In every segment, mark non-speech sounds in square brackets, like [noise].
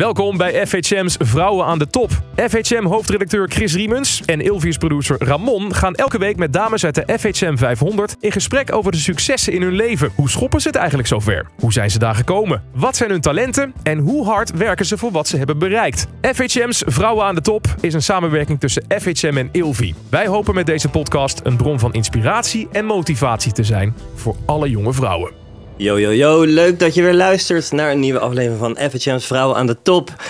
Welkom bij FHM's Vrouwen aan de Top. FHM hoofdredacteur Chris Riemens en Ilvius producer Ramon gaan elke week met dames uit de FHM 500 in gesprek over de successen in hun leven. Hoe schoppen ze het eigenlijk zover? Hoe zijn ze daar gekomen? Wat zijn hun talenten? En hoe hard werken ze voor wat ze hebben bereikt? FHM's Vrouwen aan de Top is een samenwerking tussen FHM en Ilvi. Wij hopen met deze podcast een bron van inspiratie en motivatie te zijn voor alle jonge vrouwen. Yo, yo, yo. Leuk dat je weer luistert naar een nieuwe aflevering van FHM's Vrouwen aan de Top.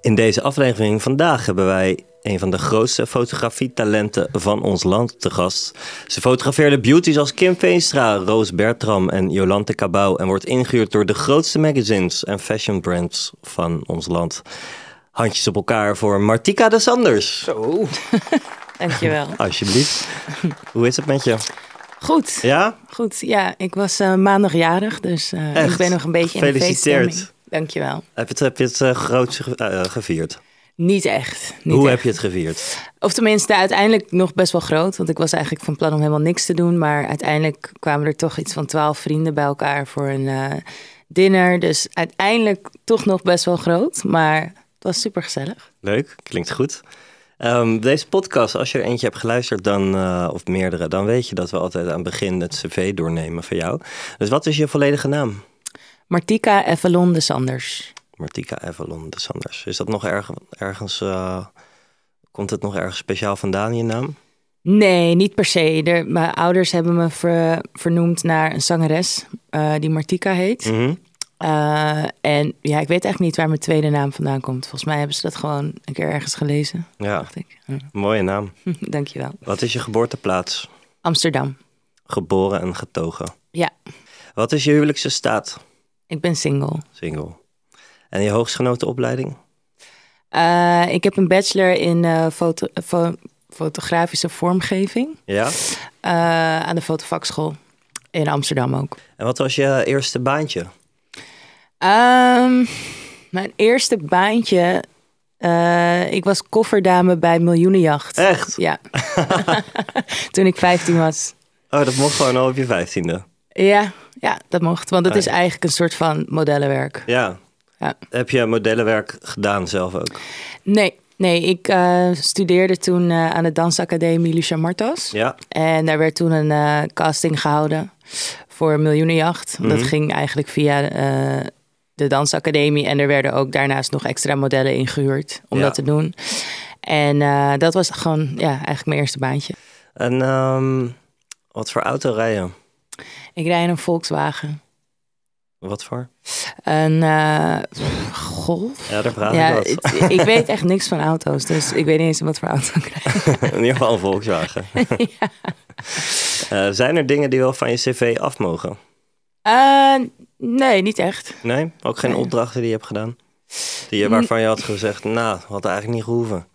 In deze aflevering vandaag hebben wij een van de grootste fotografietalenten van ons land te gast. Ze fotografeerde beauties als Kim Veenstra, Roos Bertram en Jolante Cabau... en wordt ingehuurd door de grootste magazines en fashion brands van ons land. Handjes op elkaar voor Martika de Sanders. Zo. [laughs] Dankjewel. Alsjeblieft. Hoe is het met je? Goed. Ja? Goed, ja. Ik was uh, maandag jarig, dus eh, ik ben nog een beetje in de feeststemming. Dankjewel. Heb je het, heb je het eh, groot gevierd? Niet echt. Niet Hoe heb je het gevierd? Of tenminste, uiteindelijk nog best wel groot. Want ik was eigenlijk van plan om helemaal niks te doen. Maar uiteindelijk kwamen er toch iets van twaalf vrienden bij elkaar voor een diner, Dus uiteindelijk toch nog best wel groot. Maar het was super gezellig. Leuk, klinkt goed. Ehm, deze podcast, als je er eentje hebt geluisterd, dan, eh, of meerdere, dan weet je dat we altijd aan het begin het cv doornemen van jou. Dus wat is je volledige naam? Martika Evelon Sanders. Martika Evelon Sanders. Is dat nog ergens, eh, komt het nog ergens speciaal vandaan, je naam? Nee, niet per se. mijn ouders hebben me vernoemd naar een zangeres eh, die Martika heet. Mhm. Eh, en ja, ik weet echt niet waar mijn tweede naam vandaan komt. Volgens mij hebben ze dat gewoon een keer ergens gelezen, ja. dacht ik. Ja. Mooie naam. [laughs] Dankjewel. Wat is je geboorteplaats? Amsterdam. Geboren en getogen. Ja. Wat is je huwelijkse staat? Ik ben single. Single. En je hoogstgenoten opleiding? Eh, ik heb een bachelor in eh, foto fotografische vormgeving. Ja. aan de fotovakschool in Amsterdam ook. En wat was je eerste baantje? Ehm, mijn eerste baantje. Eh, ik was kofferdame bij Miljoenenjacht. Echt? Ja. [laughs] [laughs] Toen ik 15 was. Oh, dat mocht gewoon al op je 15e. Ja, ja, dat mocht. Want dat oh, is eigenlijk een soort van modellenwerk. Ja. ja. Heb je modellenwerk gedaan zelf ook? Nee, Nee, ik eh, studeerde toen eh, aan de dansacademie Lucia Martos. Ja. En daar werd toen een casting gehouden voor Miljoenenjacht. Dat mhm. ging eigenlijk via de dansacademie. En er werden ook daarnaast nog extra modellen ingehuurd om dat te doen. En eh, dat was gewoon ja, eigenlijk mijn eerste baantje. En ehm, wat voor auto rij Ik rij een Volkswagen. Wat voor? Een uh, golf. Ja, daar vraag ja, ik ik weet echt niks van auto's, dus ik weet niet eens wat voor auto ik [laughs] in ieder geval een Volkswagen. [laughs] ja. Eh, zijn er dingen die wel van je cv af mogen? Uh, Nee, niet echt. Nee? Ook geen opdrachten die je hebt gedaan? Die je, waarvan je had gezegd, nou, had eigenlijk niet gehoeven.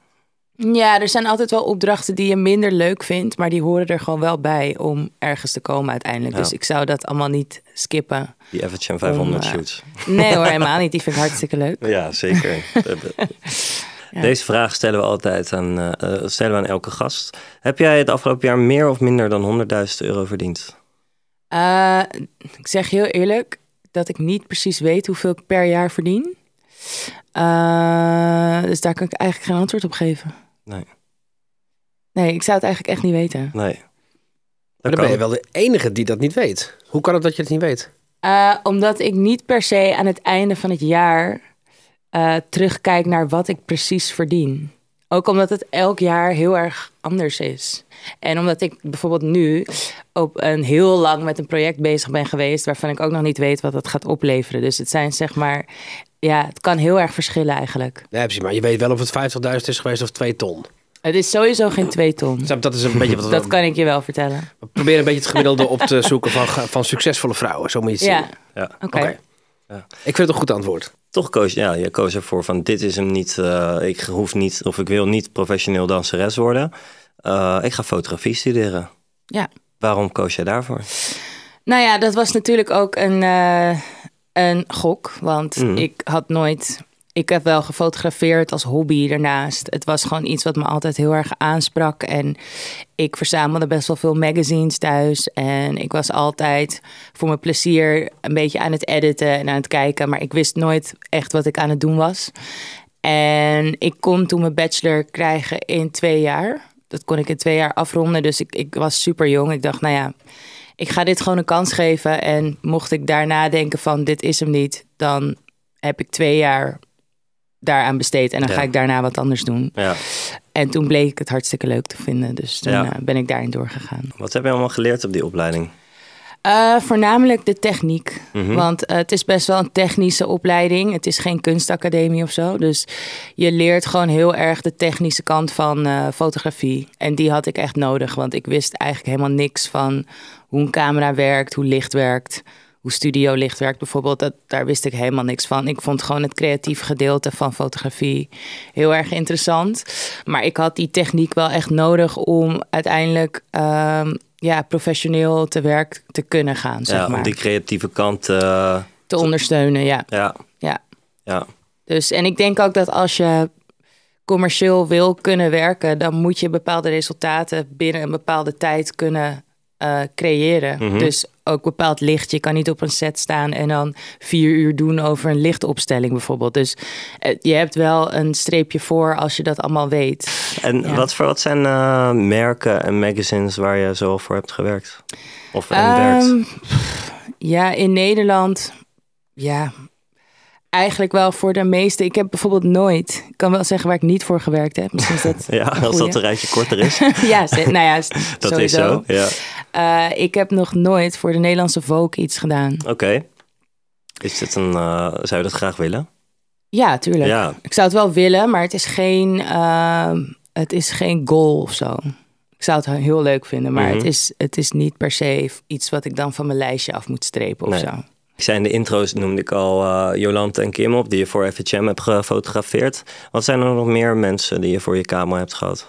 Ja, er zijn altijd wel opdrachten die je minder leuk vindt, maar die horen er gewoon wel bij om ergens te komen uiteindelijk. Dus ik zou dat allemaal niet skippen. Die Everton 500 eh, shoots. Nee hoor, helemaal [laughs] niet. Die vind ik hartstikke leuk. Ja, zeker. [laughs] Deze vraag stellen we altijd aan, eh, eh, stellen we aan elke gast. Heb jij het afgelopen jaar meer of minder dan 100.000 euro verdiend? ik zeg heel eerlijk, dat ik niet precies weet hoeveel ik per jaar verdien. Eh, dus daar kan ik eigenlijk geen antwoord op geven. Nee. Nee, ik zou het eigenlijk echt niet weten. Nee. Dan, ben je wel de enige die dat niet weet. Hoe kan het dat je het niet weet? Eh, omdat ik niet per se aan het einde van het jaar eh, terugkijk naar wat ik precies verdien. Ook omdat het elk jaar heel erg anders is. En omdat ik bijvoorbeeld nu op een heel lang met een project bezig ben geweest, waarvan ik ook nog niet weet wat het gaat opleveren. Dus het zijn zeg maar, ja, het kan heel erg verschillen eigenlijk. Nee, precies. Maar je weet wel of het 50.000 is geweest of 2 ton. Het is sowieso geen 2 ton. Dat is een beetje wat. dat kan ik je wel vertellen. Probeer een beetje het gemiddelde op te zoeken van, van succesvolle vrouwen, zo moet je het ja. zien. Ja, oké. Ik vind het een goed antwoord. Toch koos ja, je koos ervoor van dit is hem niet. Eh, ik hoef niet of ik wil niet professioneel danseres worden. Eh, ik ga fotografie studeren. Ja. Waarom koos jij daarvoor? Nou ja, dat was natuurlijk ook een, eh, een gok. Want mhm. ik had nooit ik heb wel gefotografeerd als hobby daarnaast. Het was gewoon iets wat me altijd heel erg aansprak. En ik verzamelde best wel veel magazines thuis. En ik was altijd voor mijn plezier een beetje aan het editen en aan het kijken. Maar ik wist nooit echt wat ik aan het doen was. En ik kon toen mijn bachelor krijgen in twee jaar. Dat kon ik in twee jaar afronden. Dus ik, ik was super jong. Ik dacht, nou ja, ik ga dit gewoon een kans geven. En mocht ik daarna denken van dit is hem niet, dan heb ik twee jaar daaraan besteed. En dan ga ik daarna wat anders doen. Ja. En toen bleek ik het hartstikke leuk te vinden. Dus toen eh, ben ik daarin doorgegaan. Wat heb je allemaal geleerd op die opleiding? Eh, voornamelijk de techniek. Mhm. Want eh, het is best wel een technische opleiding. Het is geen kunstacademie of zo. Dus je leert gewoon heel erg de technische kant van fotografie. En die had ik echt nodig. Want ik wist eigenlijk helemaal niks van hoe een camera werkt, hoe licht werkt, hoe studiolicht werkt bijvoorbeeld, dat, daar wist ik helemaal niks van. Ik vond gewoon het creatieve gedeelte van fotografie heel erg interessant. Maar ik had die techniek wel echt nodig om uiteindelijk ehm, ja, professioneel te werk te kunnen gaan. Ja, maar. om die creatieve kant eh, te ondersteunen, ja. ja. Ja. Dus en ik denk ook dat als je commercieel wil kunnen werken, dan moet je bepaalde resultaten binnen een bepaalde tijd kunnen eh, creëren. Mhm. Dus ook bepaald licht. Je kan niet op een set staan en dan vier uur doen over een lichtopstelling bijvoorbeeld. Dus eh, je hebt wel een streepje voor als je dat allemaal weet. En wat, voor, wat zijn eh, merken en magazines waar je zo voor hebt gewerkt? Of ehm, werkt? Ja, in Nederland. Ja, eigenlijk wel voor de meeste. Ik heb bijvoorbeeld nooit, ik kan wel zeggen waar ik niet voor gewerkt heb. Misschien is dat [laughs] ja, als dat een rijtje korter is. [laughs] ja, nou ja, [laughs] dat is zo. Ja. Eh, ik heb nog nooit voor de Nederlandse Volk iets gedaan. Oké. Is een, eh, zou je dat graag willen? Ja, tuurlijk. Ik zou het wel willen, maar het is geen, ehm, het is geen goal of zo. Ik zou het heel leuk vinden, maar mhm. het, is, het is niet per se iets wat ik dan van mijn lijstje af moet strepen of zo. Zijn de intro's noemde ik al uh, Jolante en Kim op, die je voor FHM hebt gefotografeerd. Wat zijn er nog meer mensen die je voor je camera hebt gehad?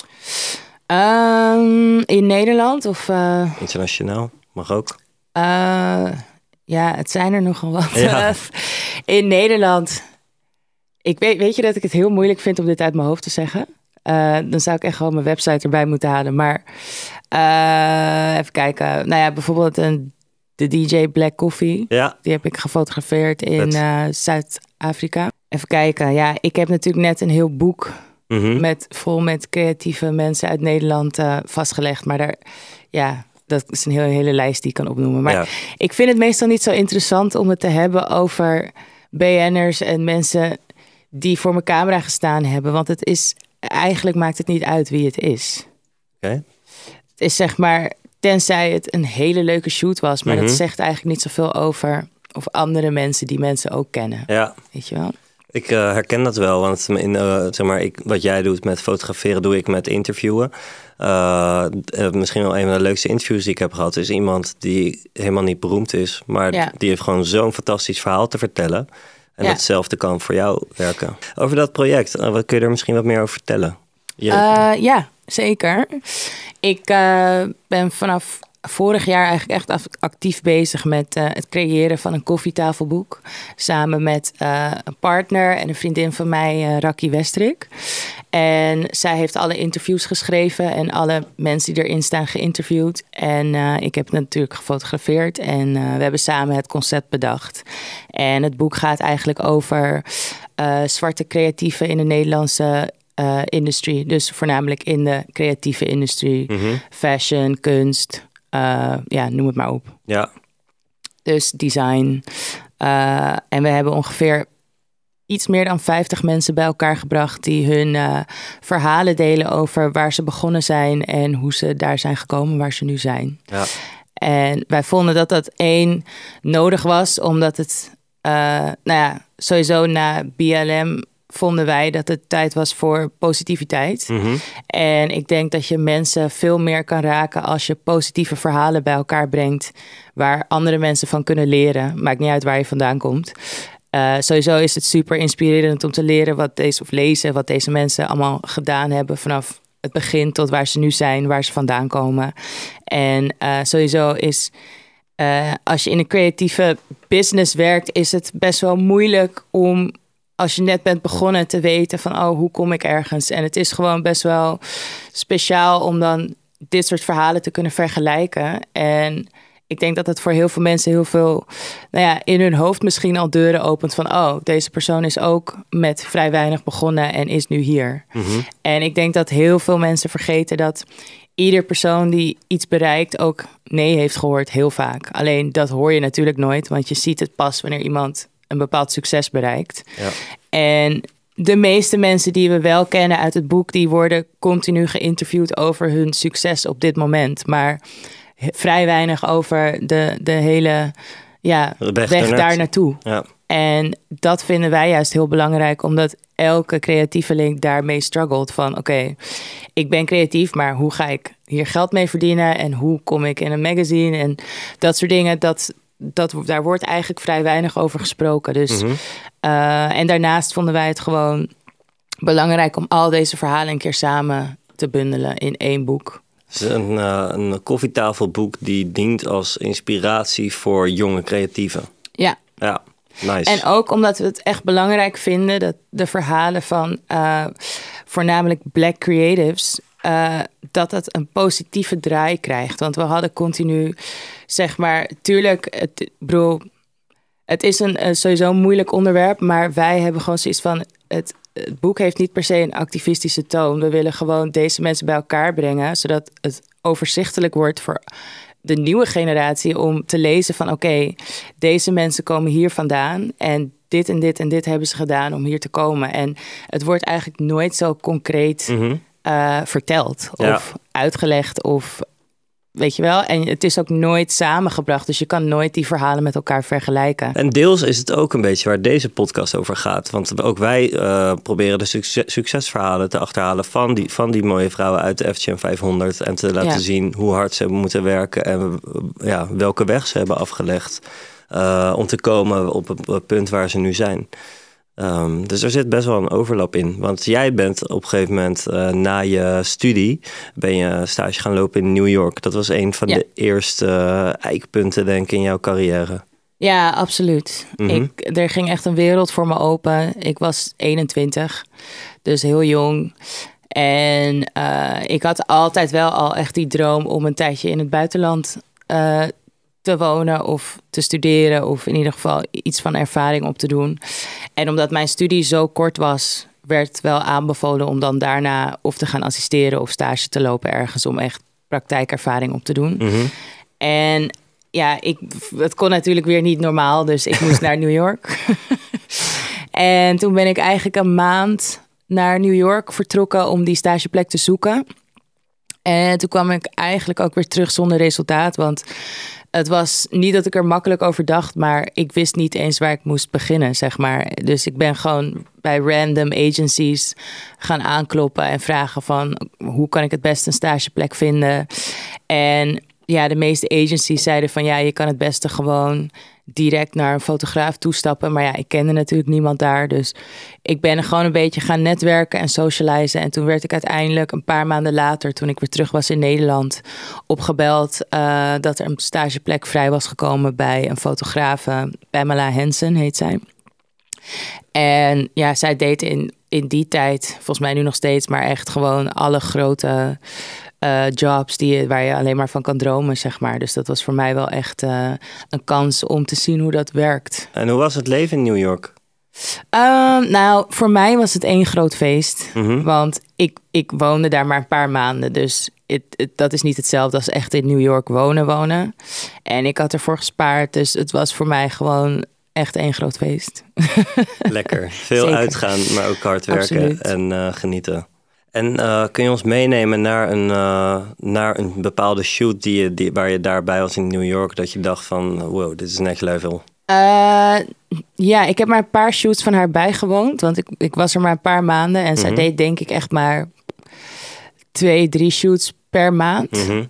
Ehm, in Nederland of... Eh? Internationaal, mag ook. Eh, ja, het zijn er nogal wat. [laughs] in Nederland. Ik weet, weet je dat ik het heel moeilijk vind om dit uit mijn hoofd te zeggen? dan zou ik echt gewoon mijn website erbij moeten halen. Maar even kijken. Nou ja, bijvoorbeeld een de DJ Black Coffee. Ja. Die heb ik gefotografeerd in eh, Zuid-Afrika. Even kijken. Ja, ik heb natuurlijk net een heel boek mhm. met, vol met creatieve mensen uit Nederland eh, vastgelegd. Maar daar, ja, dat is een hele, hele lijst die ik kan opnoemen. Maar ik vind het meestal niet zo interessant om het te hebben over BN'ers en mensen die voor mijn camera gestaan hebben. Want het is, eigenlijk maakt het niet uit wie het is. Oké. Het is zeg maar Tenzij het een hele leuke shoot was. Maar dat mhm. zegt eigenlijk niet zoveel over of andere mensen die mensen ook kennen. Ja. Weet je wel? Ik eh, herken dat wel, want in, eh, zeg maar, ik, wat jij doet met fotograferen, doe ik met interviewen. Eh, misschien wel een van de leukste interviews die ik heb gehad, is iemand die helemaal niet beroemd is, maar die heeft gewoon zo'n fantastisch verhaal te vertellen. En ja. datzelfde kan voor jou werken. Over dat project, wat kun je er misschien wat meer over vertellen? Eh, ja, zeker. Ik eh, ben vanaf vorig jaar eigenlijk echt actief bezig met eh, het creëren van een koffietafelboek. Samen met een partner en een vriendin van mij, uh, Westrik. En zij heeft alle interviews geschreven en alle mensen die erin staan geïnterviewd. En ik heb natuurlijk gefotografeerd en we hebben samen het concept bedacht. En het boek gaat eigenlijk over zwarte creatieven in de Nederlandse eh, industrie. Dus voornamelijk in de creatieve industrie, mhm. fashion, kunst, eh, ja, noem het maar op. Ja. Dus design. Eh, en we hebben ongeveer iets meer dan 50 mensen bij elkaar gebracht die hun verhalen delen over waar ze begonnen zijn en hoe ze daar zijn gekomen, waar ze nu zijn. Ja. En wij vonden dat dat één nodig was, omdat het, nou ja, sowieso na BLM vonden wij dat het tijd was voor positiviteit. Mhm. En ik denk dat je mensen veel meer kan raken als je positieve verhalen bij elkaar brengt. Waar andere mensen van kunnen leren. Maakt niet uit waar je vandaan komt. Eh, sowieso is het super inspirerend om te leren wat deze, of lezen wat deze mensen allemaal gedaan hebben vanaf het begin tot waar ze nu zijn, waar ze vandaan komen. En eh, sowieso is, uh, als je in een creatieve business werkt, is het best wel moeilijk om als je net bent begonnen te weten van oh, hoe kom ik ergens? En het is gewoon best wel speciaal om dan dit soort verhalen te kunnen vergelijken. En ik denk dat het voor heel veel mensen heel veel nou ja, in hun hoofd misschien al deuren opent van oh, deze persoon is ook met vrij weinig begonnen en is nu hier. Mhm. En ik denk dat heel veel mensen vergeten dat ieder persoon die iets bereikt ook nee heeft gehoord, heel vaak. Alleen dat hoor je natuurlijk nooit, want je ziet het pas wanneer iemand een bepaald succes bereikt. Ja. En de meeste mensen die we wel kennen uit het boek, die worden continu geïnterviewd over hun succes op dit moment. Maar vrij weinig over de, de hele ja, weg, daar naartoe. Ja. En dat vinden wij juist heel belangrijk, omdat elke creatieve link daarmee struggelt. Van oké, ik ben creatief, maar hoe ga ik hier geld mee verdienen? En hoe kom ik in een magazine? En dat soort dingen. Dat, dat, daar wordt eigenlijk vrij weinig over gesproken. Dus, mhm. eh, en daarnaast vonden wij het gewoon belangrijk om al deze verhalen een keer samen te bundelen in één boek. Het is een, uh, een koffietafelboek die dient als inspiratie voor jonge creatieven. Ja. Ja, nice. En ook omdat we het echt belangrijk vinden dat de verhalen van eh, voornamelijk black creatives eh, dat het een positieve draai krijgt. Want we hadden continu, zeg maar, tuurlijk, het, bro, het is een, eh, sowieso een moeilijk onderwerp, maar wij hebben gewoon zoiets van, het, boek heeft niet per se een activistische toon. We willen gewoon deze mensen bij elkaar brengen, zodat het overzichtelijk wordt voor de nieuwe generatie om te lezen van oké, deze mensen komen hier vandaan en dit en dit en dit hebben ze gedaan om hier te komen. En het wordt eigenlijk nooit zo concreet mm eh, verteld of uitgelegd of Weet je wel? En het is ook nooit samengebracht. Dus je kan nooit die verhalen met elkaar vergelijken. En deels is het ook een beetje waar deze podcast over gaat. Want ook wij eh, proberen de succesverhalen te achterhalen van die, van die mooie vrouwen uit de FGM 500. En te laten zien hoe hard ze hebben moeten werken en ja, welke weg ze hebben afgelegd. Eh, om te komen op het punt waar ze nu zijn. Ehm, dus er zit best wel een overlap in. Want jij bent op een gegeven moment eh, na je studie ben je stage gaan lopen in New York. Dat was een van de eerste eh, eikpunten, denk ik, in jouw carrière. Ja, absoluut. Mhm. ik, er ging echt een wereld voor me open. Ik was 21, dus heel jong. En eh, ik had altijd wel al echt die droom om een tijdje in het buitenland te wonen of te studeren. Of in ieder geval iets van ervaring op te doen. En omdat mijn studie zo kort was, werd wel aanbevolen om dan daarna of te gaan assisteren of stage te lopen ergens om echt praktijkervaring op te doen. Mhm. En ja, ik, dat kon natuurlijk weer niet normaal, dus ik moest [laughs] naar New York. [laughs] en toen ben ik eigenlijk een maand naar New York vertrokken om die stageplek te zoeken. En toen kwam ik eigenlijk ook weer terug zonder resultaat, want het was niet dat ik er makkelijk over dacht, maar ik wist niet eens waar ik moest beginnen, zeg maar. Dus ik ben gewoon bij random agencies gaan aankloppen en vragen van hoe kan ik het beste een stageplek vinden. En ja, de meeste agencies zeiden van ja, je kan het beste gewoon direct naar een fotograaf toestappen. Maar ja, ik kende natuurlijk niemand daar. Dus ik ben gewoon een beetje gaan netwerken en socializen. En toen werd ik uiteindelijk een paar maanden later, toen ik weer terug was in Nederland, opgebeld eh, dat er een stageplek vrij was gekomen bij een fotograaf, Pamela Hansen heet zij. En ja, zij deed in, in die tijd, volgens mij nu nog steeds, maar echt gewoon alle grote eh, jobs die, waar je alleen maar van kan dromen, zeg maar. Dus dat was voor mij wel echt eh, een kans om te zien hoe dat werkt. En hoe was het leven in New York? Ehm, nou, voor mij was het één groot feest. Mhm. Want ik, ik woonde daar maar een paar maanden. Dus het, dat is niet hetzelfde als echt in New York wonen, wonen. En ik had ervoor gespaard. Dus het was voor mij gewoon echt één groot feest. [laughs] Lekker. Veel uitgaan, maar ook hard werken en eh, genieten. En eh, kun je ons meenemen naar een, eh, naar een bepaalde shoot die je, die, waar je daarbij was in New York, dat je dacht van, wow, dit is next level? Uh, ja, ik heb maar een paar shoots van haar bijgewoond, want ik, ik was er maar een paar maanden en zij mhm. deed denk ik echt maar twee, drie shoots per maand. Mhm.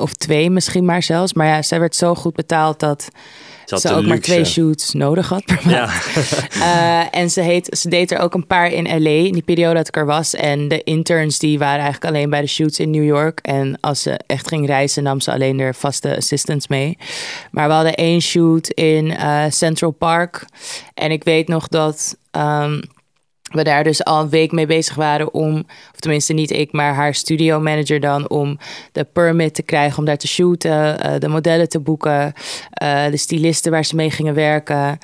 of twee misschien maar zelfs. Maar ja, zij werd zo goed betaald dat had ze ook maar twee shoots nodig had per maand. Ja. [laughs] Eh, en ze, heet, ze deed er ook een paar in LA in die periode dat ik er was. En de interns die waren eigenlijk alleen bij de shoots in New York. En als ze echt ging reizen, nam ze alleen er vaste assistants mee. Maar we hadden één shoot in eh, Central Park. En ik weet nog dat... Ehm, we daar dus al een week mee bezig waren om, of tenminste niet ik, maar haar studio manager dan, om de permit te krijgen om daar te shooten, eh, de modellen te boeken, eh, de stylisten waar ze mee gingen werken,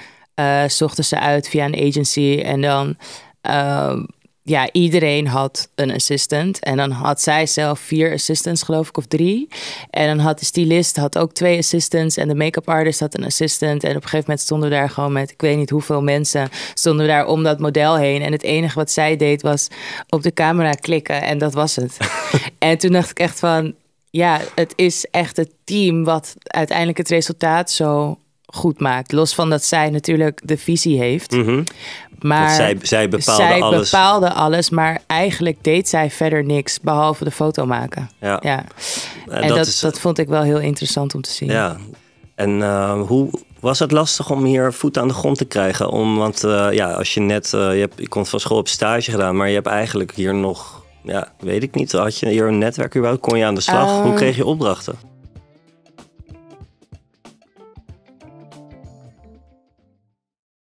zochten eh, ze uit via een agency en dan ehm, ja, iedereen had een assistant. En dan had zij zelf vier assistants, geloof ik, of drie. En dan had de stylist had ook twee assistants. En de make-up artist had een assistant. En op een gegeven moment stonden we daar gewoon met, ik weet niet hoeveel mensen, stonden we daar om dat model heen. En het enige wat zij deed was op de camera klikken. En dat was het. [laughs] en toen dacht ik echt van, ja, het is echt het team wat uiteindelijk het resultaat zo goed maakt. Los van dat zij natuurlijk de visie heeft. Mhm. Maar zij, zij, bepaalde, zij alles. bepaalde alles. Maar eigenlijk deed zij verder niks behalve de foto maken. Ja. ja. En, dat, dat, vond ik wel heel interessant om te zien. Ja. En eh, hoe was het lastig om hier voet aan de grond te krijgen? Om, want eh, ja, als je net, eh, je, je komt van school op stage gedaan, maar je hebt eigenlijk hier nog, ja, weet ik niet, had je hier een netwerk überhaupt? Kon je aan de slag? hoe ehm, kreeg je opdrachten?